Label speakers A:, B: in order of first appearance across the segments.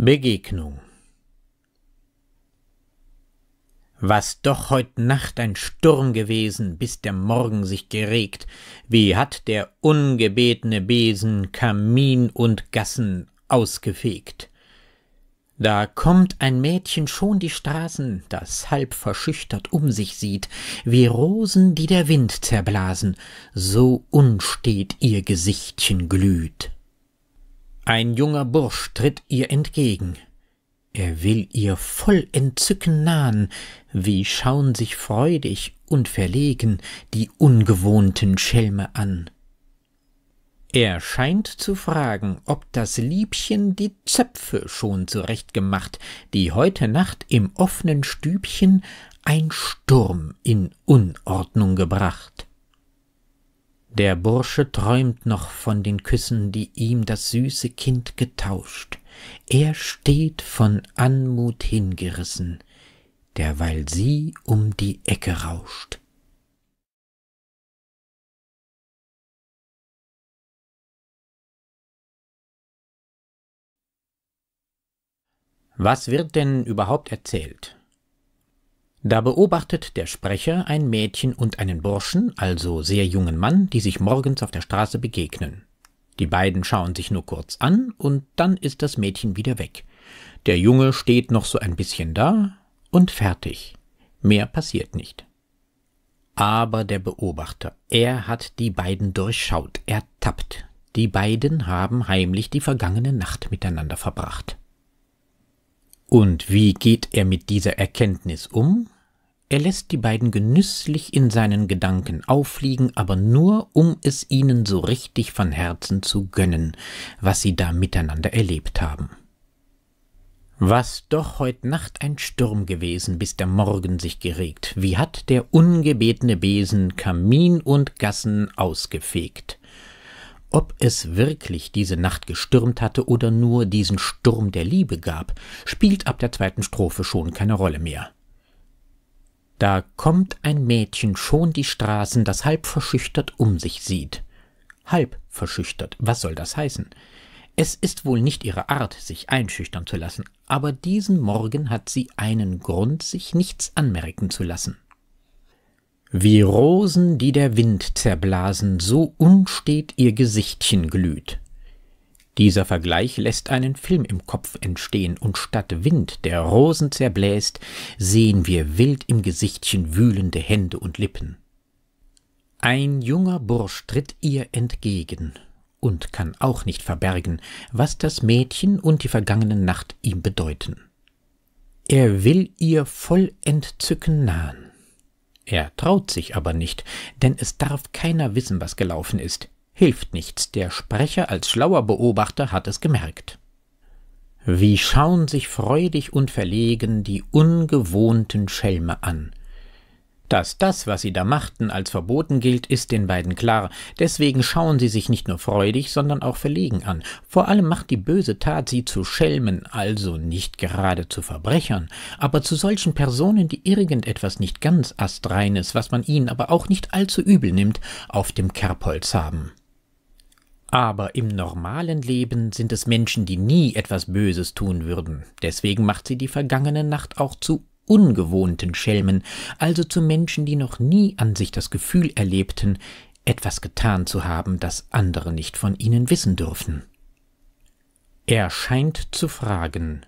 A: Begegnung Was doch heut Nacht ein Sturm gewesen, bis der Morgen sich geregt, wie hat der ungebetene Besen Kamin und Gassen ausgefegt. Da kommt ein Mädchen schon die Straßen, das halb verschüchtert um sich sieht, wie Rosen, die der Wind zerblasen, so unstet ihr Gesichtchen glüht. Ein junger Bursch tritt ihr entgegen. Er will ihr voll Entzücken nahen, wie schauen sich freudig und verlegen die ungewohnten Schelme an. Er scheint zu fragen, ob das Liebchen die Zöpfe schon zurechtgemacht, die heute Nacht im offnen Stübchen ein Sturm in Unordnung gebracht. Der Bursche träumt noch von den Küssen, die ihm das süße Kind getauscht. Er steht von Anmut hingerissen, derweil sie um die Ecke rauscht. Was wird denn überhaupt erzählt? Da beobachtet der Sprecher ein Mädchen und einen Burschen, also sehr jungen Mann, die sich morgens auf der Straße begegnen. Die beiden schauen sich nur kurz an, und dann ist das Mädchen wieder weg. Der Junge steht noch so ein bisschen da und fertig. Mehr passiert nicht. Aber der Beobachter, er hat die beiden durchschaut, ertappt. Die beiden haben heimlich die vergangene Nacht miteinander verbracht. Und wie geht er mit dieser Erkenntnis um? Er lässt die beiden genüsslich in seinen Gedanken auffliegen, aber nur, um es ihnen so richtig von Herzen zu gönnen, was sie da miteinander erlebt haben. Was doch heut Nacht ein Sturm gewesen, bis der Morgen sich geregt, wie hat der ungebetene Besen Kamin und Gassen ausgefegt. Ob es wirklich diese Nacht gestürmt hatte oder nur diesen Sturm der Liebe gab, spielt ab der zweiten Strophe schon keine Rolle mehr. Da kommt ein Mädchen schon die Straßen, das halb verschüchtert um sich sieht. Halb verschüchtert, was soll das heißen? Es ist wohl nicht ihre Art, sich einschüchtern zu lassen, aber diesen Morgen hat sie einen Grund, sich nichts anmerken zu lassen. Wie Rosen, die der Wind zerblasen, so unstet ihr Gesichtchen glüht. Dieser Vergleich lässt einen Film im Kopf entstehen, und statt Wind, der Rosen zerbläst, sehen wir wild im Gesichtchen wühlende Hände und Lippen. Ein junger Bursch tritt ihr entgegen und kann auch nicht verbergen, was das Mädchen und die vergangene Nacht ihm bedeuten. Er will ihr voll Entzücken nahen. Er traut sich aber nicht, denn es darf keiner wissen, was gelaufen ist. Hilft nichts, der Sprecher als schlauer Beobachter hat es gemerkt. Wie schauen sich freudig und verlegen die ungewohnten Schelme an, dass das, was sie da machten, als verboten gilt, ist den beiden klar. Deswegen schauen sie sich nicht nur freudig, sondern auch verlegen an. Vor allem macht die böse Tat sie zu Schelmen, also nicht gerade zu Verbrechern, aber zu solchen Personen, die irgendetwas nicht ganz astreines, was man ihnen aber auch nicht allzu übel nimmt, auf dem Kerbholz haben. Aber im normalen Leben sind es Menschen, die nie etwas Böses tun würden. Deswegen macht sie die vergangene Nacht auch zu ungewohnten Schelmen, also zu Menschen, die noch nie an sich das Gefühl erlebten, etwas getan zu haben, das andere nicht von ihnen wissen dürfen. Er scheint zu fragen.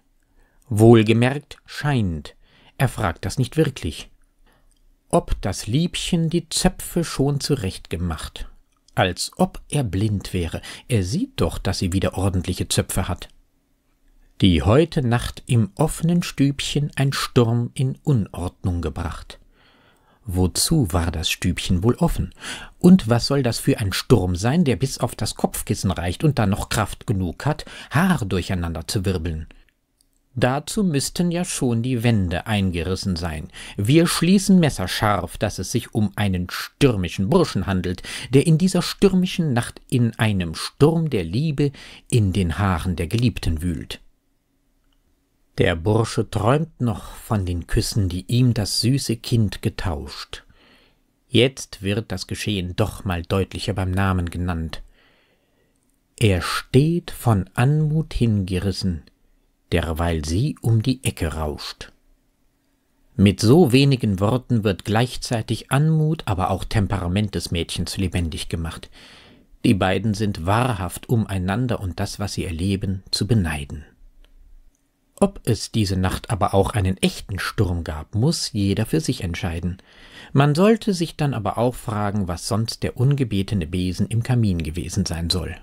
A: Wohlgemerkt scheint, er fragt das nicht wirklich. Ob das Liebchen die Zöpfe schon zurechtgemacht, als ob er blind wäre, er sieht doch, dass sie wieder ordentliche Zöpfe hat die heute Nacht im offenen Stübchen ein Sturm in Unordnung gebracht. Wozu war das Stübchen wohl offen? Und was soll das für ein Sturm sein, der bis auf das Kopfkissen reicht und dann noch Kraft genug hat, Haare durcheinander zu wirbeln? Dazu müssten ja schon die Wände eingerissen sein. Wir schließen messerscharf, dass es sich um einen stürmischen Burschen handelt, der in dieser stürmischen Nacht in einem Sturm der Liebe in den Haaren der Geliebten wühlt. Der Bursche träumt noch von den Küssen, die ihm das süße Kind getauscht. Jetzt wird das Geschehen doch mal deutlicher beim Namen genannt. Er steht von Anmut hingerissen, derweil sie um die Ecke rauscht. Mit so wenigen Worten wird gleichzeitig Anmut, aber auch Temperament des Mädchens lebendig gemacht. Die beiden sind wahrhaft umeinander und das, was sie erleben, zu beneiden. Ob es diese Nacht aber auch einen echten Sturm gab, muss jeder für sich entscheiden. Man sollte sich dann aber auch fragen, was sonst der ungebetene Besen im Kamin gewesen sein soll.